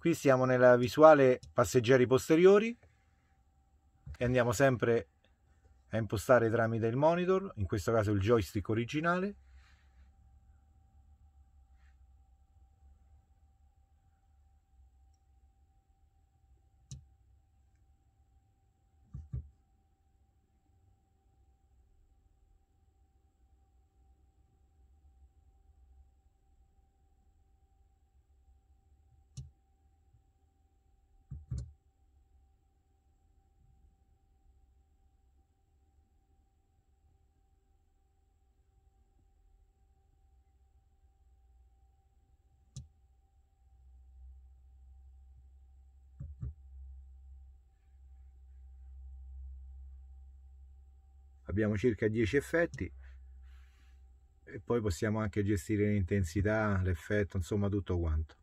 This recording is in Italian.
Qui siamo nella visuale passeggeri posteriori e andiamo sempre a impostare tramite il monitor, in questo caso il joystick originale abbiamo circa 10 effetti e poi possiamo anche gestire l'intensità, l'effetto, insomma tutto quanto.